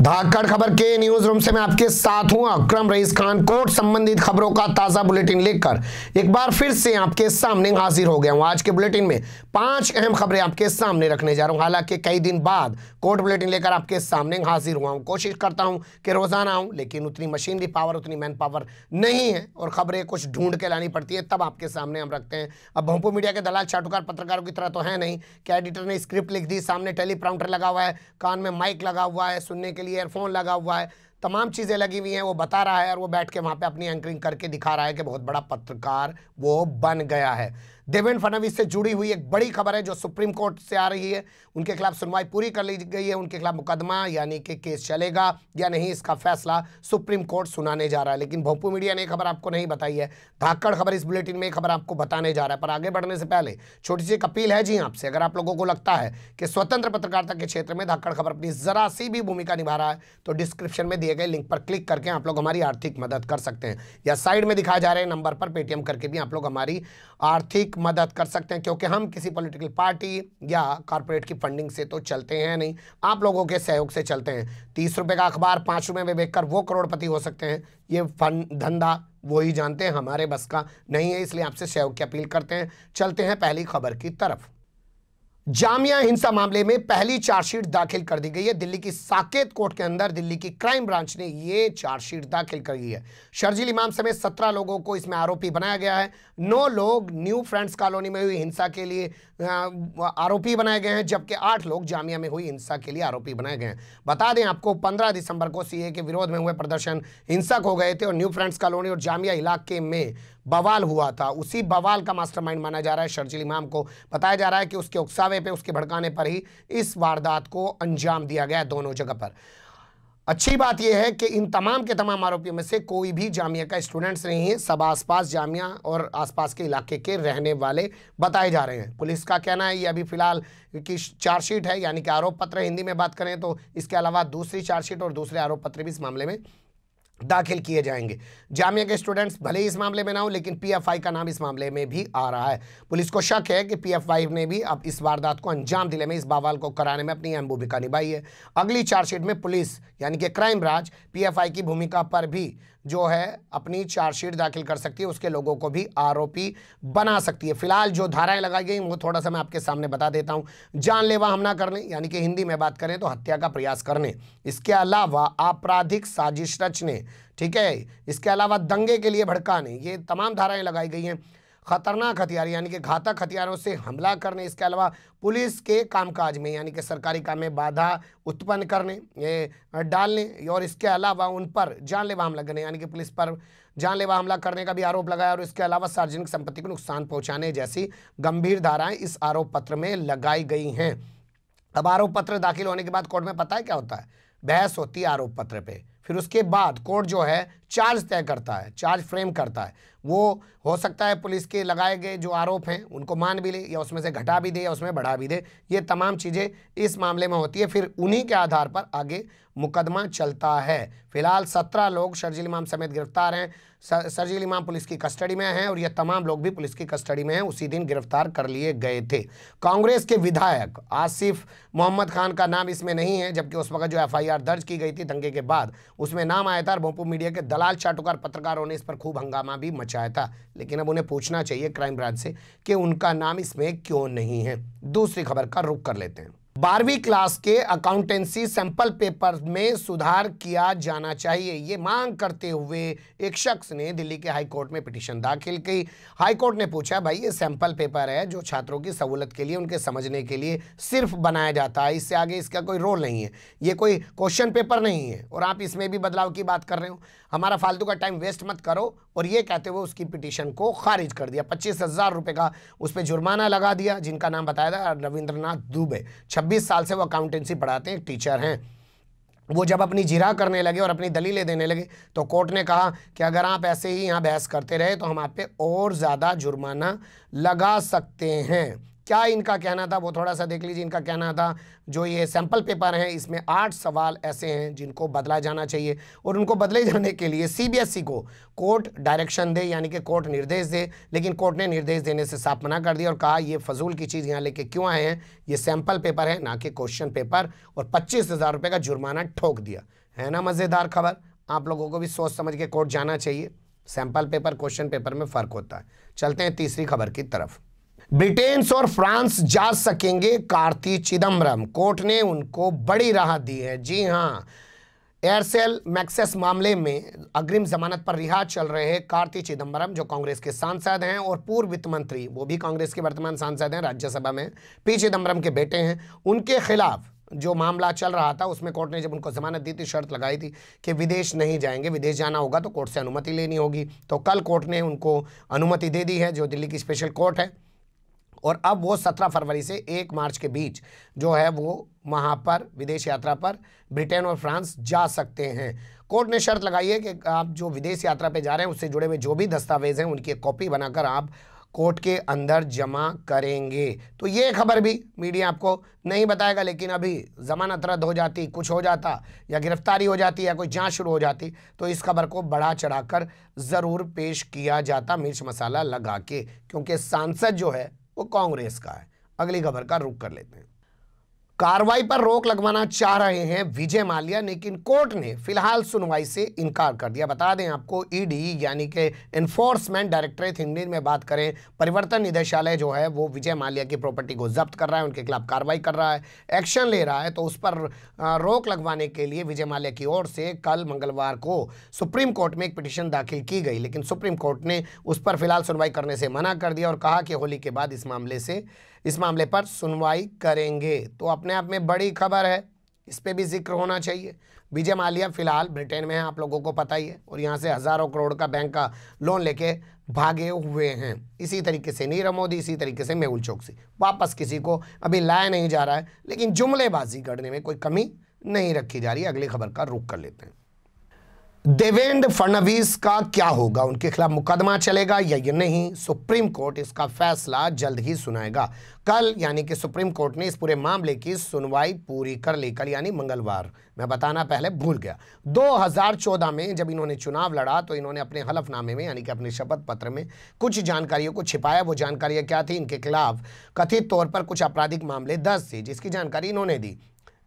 धाकड़ खबर के news room से मैं आपके साथ हूं अक्रम रईस खान कोर्ट संबंधित खबरों का ताजा बुलेटिन लेकर एक बार फिर से आपके सामने हाजिर हो गया हूं आज के बुलेटिन में पांच अहम खबरें आपके सामने रखने जा रहा हूं हालांकि कई दिन बाद कोर्ट बुलेटिन लेकर आपके सामने हाजिर हुआ हूं कोशिश करता हूं कि रोजाना आऊं लेकिन उतनी मशीनरी पावर उतनी मैन पावर नहीं है और खबरें कुछ ढूंढ के लानी पड़ती है तब आपके सामने हम रखते हैं अब भोंपू मीडिया के दलाल चाटुकार पत्रकारों की तरह तो है नहीं क्या एडिटर ने स्क्रिप्ट लिख दी सामने टेलीप्राउंटर लगा हुआ है कान में माइक लगा हुआ है सुनने के लिए ईयरफोन लगा हुआ है तमाम चीज़ें लगी हुई हैं वो बता रहा है और वो बैठ के वहाँ पे अपनी एंकरिंग करके दिखा रहा है कि बहुत बड़ा पत्रकार वो बन गया है देवेंद्र फडणवीस से जुड़ी हुई एक बड़ी खबर है जो सुप्रीम कोर्ट से आ रही है उनके खिलाफ सुनवाई पूरी कर ली गई है उनके खिलाफ मुकदमा यानी कि केस चलेगा या नहीं इसका फैसला सुप्रीम कोर्ट सुनाने जा रहा है लेकिन भोपू मीडिया ने खबर आपको नहीं बताई है धाकड़ खबर इस बुलेटिन में खबर आपको बताने जा रहा है पर आगे बढ़ने से पहले छोटी सी एक अपील है जी आपसे अगर आप लोगों को लगता है कि स्वतंत्र पत्रकारिता के क्षेत्र में धाकड़ खबर अपनी जरा सी भी भूमिका निभा रहा है तो डिस्क्रिप्शन में दिए दिए गए लिंक पर क्लिक करके आप लोग हमारी आर्थिक मदद कर सकते हैं या साइड में दिखाए जा रहे नंबर पर पेटीएम करके भी आप लोग हमारी आर्थिक मदद कर सकते हैं क्योंकि हम किसी पॉलिटिकल पार्टी या कॉरपोरेट की फंडिंग से तो चलते हैं नहीं आप लोगों के सहयोग से चलते हैं तीस रुपये का अखबार पाँच रुपये में बेचकर वो करोड़पति हो सकते हैं ये फंड धंधा वो ही जानते हैं हमारे बस का नहीं है इसलिए आपसे सहयोग की अपील करते हैं चलते हैं पहली खबर की तरफ जामिया हिंसा मामले में पहली चार्जशीट दाखिल कर दी गई है दिल्ली की साकेत कोर्ट के अंदर दिल्ली की क्राइम ब्रांच ने यह चार्जशीट दाखिल कर दी है शर्जील इमाम समेत सत्रह लोगों को इसमें आरोपी बनाया गया है नौ लोग न्यू फ्रेंड्स कॉलोनी में हुई हिंसा के लिए आरोपी बनाए गए हैं जबकि आठ लोग जामिया में हुई हिंसा के लिए आरोपी बनाए गए हैं बता दें आपको पंद्रह दिसंबर को सीए के विरोध में हुए प्रदर्शन हिंसक हो गए थे और न्यू फ्रेंड्स कॉलोनी और जामिया इलाके में बवाल हुआ था उसी बवाल का मास्टरमाइंड माना जा रहा है शर्जील इमाम को बताया जा रहा है कि उसके उकसावे दावे पे उसके भड़काने पर ही इस वारदात को अंजाम दिया गया दोनों जगह पर अच्छी बात यह है कि इन तमाम के तमाम आरोपियों में से कोई भी जामिया का स्टूडेंट्स नहीं है सब आसपास जामिया और आसपास के इलाके के रहने वाले बताए जा रहे हैं पुलिस का कहना है ये अभी फिलहाल की चार्जशीट है यानी कि आरोप पत्र हिंदी में बात करें तो इसके अलावा दूसरी चार्जशीट और दूसरे आरोप पत्र भी इस मामले में दाखिल किए जाएंगे जामिया के स्टूडेंट्स भले ही इस मामले में ना हो लेकिन पीएफआई का नाम इस मामले में भी आ रहा है पुलिस को शक है कि पीएफआई ने भी अब इस वारदात को अंजाम दिले में इस बवाल को कराने में अपनी अहम भूमिका निभाई है अगली चार्जशीट में पुलिस यानी कि क्राइम ब्रांच पीएफआई की भूमिका पर भी जो है अपनी चार्जशीट दाखिल कर सकती है उसके लोगों को भी आरोपी बना सकती है फिलहाल जो धाराएं लगाई गई वो थोड़ा सा मैं आपके सामने बता देता हूँ जानलेवा हमला करने यानी कि हिंदी में बात करें तो हत्या का प्रयास करने इसके अलावा आपराधिक साजिश रचने ठीक है इसके अलावा दंगे के लिए भड़काने ये तमाम धाराएं लगाई गई हैं खतरनाक हथियार यानी कि घातक हथियारों से हमला करने इसके अलावा पुलिस के कामकाज में यानी कि सरकारी काम में बाधा उत्पन्न करने डालने और इसके अलावा उन पर जानलेवा हमला करने यानी कि पुलिस पर जानलेवा हमला करने का भी आरोप लगाया और इसके अलावा सार्वजनिक संपत्ति को नुकसान पहुँचाने जैसी गंभीर धाराएँ इस आरोप पत्र में लगाई गई हैं अब आरोप पत्र दाखिल होने के बाद कोर्ट में पता है क्या होता है बहस होती है आरोप पत्र पे फिर उसके बाद कोर्ट जो है चार्ज तय करता है चार्ज फ्रेम करता है वो हो सकता है पुलिस के लगाए गए जो आरोप हैं उनको मान भी ले या उसमें से घटा भी दे या उसमें बढ़ा भी दे ये तमाम चीज़ें इस मामले में होती है फिर उन्हीं के आधार पर आगे मुकदमा चलता है फिलहाल सत्रह लोग शर्जील इमाम समेत गिरफ्तार हैं शर्जील इमाम पुलिस की कस्टडी में हैं और ये तमाम लोग भी पुलिस की कस्टडी में हैं उसी दिन गिरफ्तार कर लिए गए थे कांग्रेस के विधायक आसिफ मोहम्मद खान का नाम इसमें नहीं है जबकि उस वक्त जो एफ दर्ज की गई थी दंगे के बाद उसमें नाम आया था और मीडिया के दल हलाल चाटुकार पत्रकारों ने इस पर खूब हंगामा भी मचाया था लेकिन अब उन्हें पूछना चाहिए क्राइम ब्रांच से कि उनका नाम इसमें क्यों नहीं है दूसरी खबर का रुख कर लेते हैं बारहवीं क्लास के अकाउंटेंसी सैंपल पेपर में सुधार किया जाना चाहिए ये मांग करते हुए एक शख्स ने दिल्ली के हाई कोर्ट में पिटीशन दाखिल की हाई कोर्ट ने पूछा भाई ये सैंपल पेपर है जो छात्रों की सहूलत के लिए उनके समझने के लिए सिर्फ बनाया जाता है इससे आगे इसका कोई रोल नहीं है ये कोई क्वेश्चन पेपर नहीं है और आप इसमें भी बदलाव की बात कर रहे हो हमारा फालतू का टाइम वेस्ट मत करो और ये कहते हुए उसकी पिटिशन को खारिज कर दिया पच्चीस हज़ार रुपये का उस पर जुर्माना लगा दिया जिनका नाम बताया था रविंद्रनाथ दुबे छब्बीस साल से वो अकाउंटेंसी पढ़ाते हैं टीचर हैं वो जब अपनी जिरा करने लगे और अपनी दलीलें देने लगे तो कोर्ट ने कहा कि अगर आप ऐसे ही यहाँ बहस करते रहे तो हम आप पे और ज़्यादा जुर्माना लगा सकते हैं क्या इनका कहना था वो थोड़ा सा देख लीजिए इनका कहना था जो ये सैंपल पेपर हैं इसमें आठ सवाल ऐसे हैं जिनको बदला जाना चाहिए और उनको बदले जाने के लिए सीबीएसई e को कोर्ट डायरेक्शन दे यानी कि कोर्ट निर्देश दे लेकिन कोर्ट ने निर्देश देने से साफ मना कर दिया और कहा ये फजूल की चीज़ यहाँ लेके क्यों आए हैं ये सैंपल पेपर है ना कि क्वेश्चन पेपर और पच्चीस हज़ार रुपये का जुर्माना ठोक दिया है ना मज़ेदार खबर आप लोगों को भी सोच समझ के कोर्ट जाना चाहिए सैंपल पेपर क्वेश्चन पेपर में फ़र्क होता है चलते हैं तीसरी खबर की तरफ ब्रिटेन और फ्रांस जा सकेंगे कार्ति चिदम्बरम कोर्ट ने उनको बड़ी राहत दी है जी हाँ एयरसेल मैक्सेस मामले में अग्रिम जमानत पर रिहा चल रहे हैं कार्ति चिदम्बरम जो कांग्रेस के सांसद हैं और पूर्व वित्त मंत्री वो भी कांग्रेस के वर्तमान सांसद हैं राज्यसभा में पी चिदम्बरम के बेटे हैं उनके खिलाफ जो मामला चल रहा था उसमें कोर्ट ने जब उनको जमानत दी थी शर्त लगाई थी कि विदेश नहीं जाएंगे विदेश जाना होगा तो कोर्ट से अनुमति लेनी होगी तो कल कोर्ट ने उनको अनुमति दे दी है जो दिल्ली की स्पेशल कोर्ट है और अब वो सत्रह फरवरी से एक मार्च के बीच जो है वो वहाँ पर विदेश यात्रा पर ब्रिटेन और फ्रांस जा सकते हैं कोर्ट ने शर्त लगाई है कि आप जो विदेश यात्रा पे जा रहे हैं उससे जुड़े हुए जो भी दस्तावेज हैं उनकी एक कॉपी बनाकर आप कोर्ट के अंदर जमा करेंगे तो ये खबर भी मीडिया आपको नहीं बताएगा लेकिन अभी जमानत रद्द हो जाती कुछ हो जाता या गिरफ्तारी हो जाती या कोई जांच शुरू हो जाती तो इस खबर को बढ़ा चढ़ाकर ज़रूर पेश किया जाता मिर्च मसाला लगा के क्योंकि सांसद जो है वो कांग्रेस का है अगली खबर का रुख कर लेते हैं कार्रवाई पर रोक लगवाना चाह रहे हैं विजय माल्या लेकिन कोर्ट ने फिलहाल सुनवाई से इनकार कर दिया बता दें आपको ईडी e यानी कि एनफोर्समेंट डायरेक्टरेट हिंदी में बात करें परिवर्तन निदेशालय जो है वो विजय माल्या की प्रॉपर्टी को जब्त कर रहा है उनके खिलाफ कार्रवाई कर रहा है एक्शन ले रहा है तो उस पर रोक लगवाने के लिए विजय माल्या की ओर से कल मंगलवार को सुप्रीम कोर्ट में एक पिटिशन दाखिल की गई लेकिन सुप्रीम कोर्ट ने उस पर फिलहाल सुनवाई करने से मना कर दिया और कहा कि होली के बाद इस मामले से इस मामले पर सुनवाई करेंगे तो अपने आप में बड़ी खबर है इस पर भी जिक्र होना चाहिए विजय मालिया फिलहाल ब्रिटेन में है आप लोगों को पता ही है और यहाँ से हज़ारों करोड़ का बैंक का लोन लेके भागे हुए हैं इसी तरीके से नीरव मोदी इसी तरीके से मेहुल चौकसी वापस किसी को अभी लाया नहीं जा रहा है लेकिन जुमलेबाजी करने में कोई कमी नहीं रखी जा रही अगली खबर का रुख कर लेते हैं देवेंद्र फडणवीस का क्या होगा उनके खिलाफ मुकदमा चलेगा या ये नहीं सुप्रीम कोर्ट इसका फैसला जल्द ही सुनाएगा कल यानी कि सुप्रीम कोर्ट ने इस पूरे मामले की सुनवाई पूरी कर ली कल यानी मंगलवार मैं बताना पहले भूल गया 2014 में जब इन्होंने चुनाव लड़ा तो इन्होंने अपने हलफनामे में यानी कि अपने शपथ पत्र में कुछ जानकारियों को छिपाया वो जानकारियाँ क्या थी इनके खिलाफ कथित तौर पर कुछ आपराधिक मामले दर्ज थे जिसकी जानकारी इन्होंने दी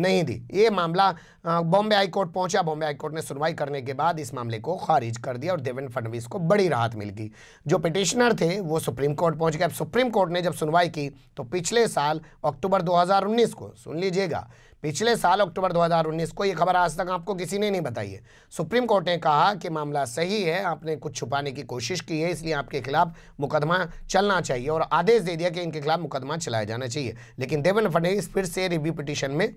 नहीं दी ये मामला बॉम्बे हाईकोर्ट पहुंचा बॉम्बे हाईकोर्ट ने सुनवाई करने के बाद इस मामले को खारिज कर दिया और देवेंद्र फडणवीस को बड़ी राहत मिल गई जो पिटिशनर थे वो सुप्रीम कोर्ट पहुंच गए अब सुप्रीम कोर्ट ने जब सुनवाई की तो पिछले साल अक्टूबर 2019 को सुन लीजिएगा पिछले साल अक्टूबर 2019 को ये खबर आज तक आपको किसी ने नहीं बताई है सुप्रीम कोर्ट ने कहा कि मामला सही है आपने कुछ छुपाने की कोशिश की है इसलिए आपके खिलाफ मुकदमा चलना चाहिए और आदेश दे दिया कि इनके खिलाफ मुकदमा चलाया जाना चाहिए लेकिन देवेंद्र फडणवीस फिर से रिव्यू पिटिशन में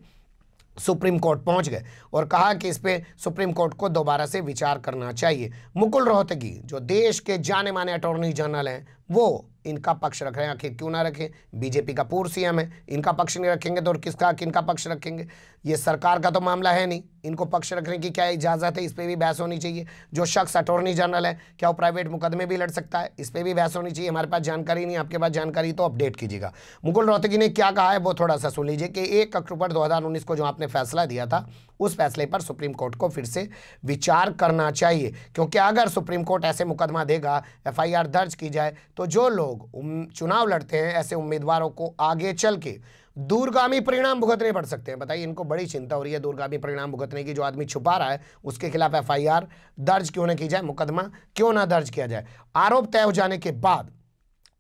सुप्रीम कोर्ट पहुंच गए और कहा कि इस पर सुप्रीम कोर्ट को दोबारा से विचार करना चाहिए मुकुल रोहतगी जो देश के जाने माने अटॉर्नी जनरल हैं वो इनका पक्ष रख रहे हैं आखिर क्यों ना रखें बीजेपी का पूर्व सीएम है इनका पक्ष नहीं रखेंगे तो और किसका किनका पक्ष रखेंगे ये सरकार का तो मामला है नहीं इनको पक्ष रखने की क्या इजाज़त है इस पर भी बहस होनी चाहिए जो शख्स अटॉर्नी जनरल है क्या वो प्राइवेट मुकदमे भी लड़ सकता है इस पर भी बहस होनी चाहिए हमारे पास जानकारी नहीं आपके पास जानकारी तो अपडेट कीजिएगा मुकुल रोहतगी ने क्या कहा है वो थोड़ा सा सुन लीजिए कि एक अक्टूबर दो को जो आपने फैसला दिया था उस फैसले पर सुप्रीम कोर्ट को फिर से विचार करना चाहिए क्योंकि अगर सुप्रीम कोर्ट ऐसे मुकदमा देगा एफ दर्ज की जाए तो जो लोग चुनाव लड़ते हैं ऐसे उम्मीदवारों को आगे चल के दूरगामी परिणाम भुगतने पड़ सकते हैं बताइए इनको बड़ी चिंता हो रही है दूरगामी परिणाम भुगतने की जो आदमी छुपा रहा है उसके खिलाफ एफआईआर दर्ज क्यों ना की जाए मुकदमा क्यों ना दर्ज किया जाए आरोप तय हो जाने के बाद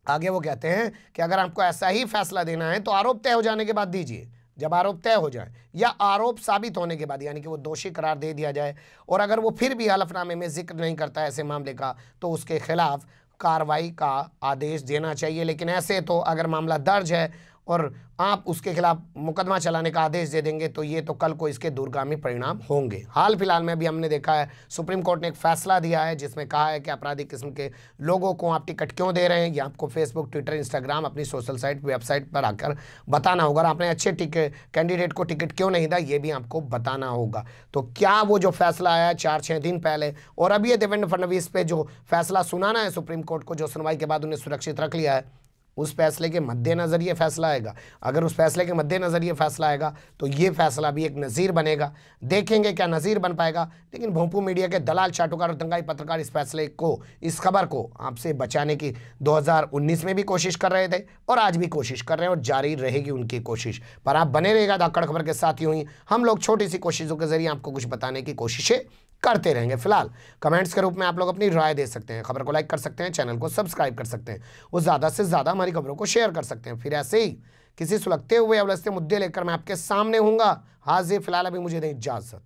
आगे वो कहते हैं कि अगर आपको ऐसा ही फैसला देना है तो आरोप तय हो जाने के बाद दीजिए जब आरोप तय हो जाए या आरोप साबित होने के बाद यानी कि वो दोषी करार दे दिया जाए और अगर वो फिर भी हलफनामे में जिक्र नहीं करता ऐसे मामले का तो उसके खिलाफ कार्रवाई का आदेश देना चाहिए लेकिन ऐसे तो अगर मामला दर्ज है और आप उसके खिलाफ मुकदमा चलाने का आदेश दे देंगे तो ये तो कल को इसके दूरगामी परिणाम होंगे हाल फिलहाल में भी हमने देखा है सुप्रीम कोर्ट ने एक फैसला दिया है जिसमें कहा है कि आपराधिक किस्म के लोगों को आप टिकट क्यों दे रहे हैं या आपको फेसबुक ट्विटर इंस्टाग्राम अपनी सोशल साइट वेबसाइट पर आकर बताना होगा और आपने अच्छे कैंडिडेट को टिकट क्यों नहीं दिया ये भी आपको बताना होगा तो क्या वो जो फैसला आया चार छः दिन पहले और अब ये देवेंद्र फडणवीस पर जो फैसला सुनाना है सुप्रीम कोर्ट को जो सुनवाई के बाद उन्हें सुरक्षित रख लिया है उस फैसले के मद्देनज़र ये फैसला आएगा अगर उस फैसले के मद्देनज़र ये फैसला आएगा तो ये फैसला भी एक नज़ीर बनेगा देखेंगे क्या नज़ीर बन पाएगा लेकिन भोंपू मीडिया के दलाल चाटुकार और दंगाई पत्रकार इस फैसले को इस खबर को आपसे बचाने की 2019 में भी कोशिश कर रहे थे और आज भी कोशिश कर रहे हैं और जारी रहेगी उनकी कोशिश पर आप बने रहेगा धाकड़ खबर के साथ ही हुई हम लोग छोटी सी कोशिशों के ज़रिए आपको कुछ बताने की कोशिशें करते रहेंगे फिलहाल कमेंट्स के रूप में आप लोग अपनी राय दे सकते हैं खबर को लाइक कर सकते हैं चैनल को सब्सक्राइब कर सकते हैं वो ज़्यादा से ज़्यादा हमारी खबरों को शेयर कर सकते हैं फिर ऐसे ही किसी सुलगते हुए अवलस्ते मुद्दे लेकर मैं आपके सामने हूँ हाजिर फिलहाल अभी मुझे दें इजाज़त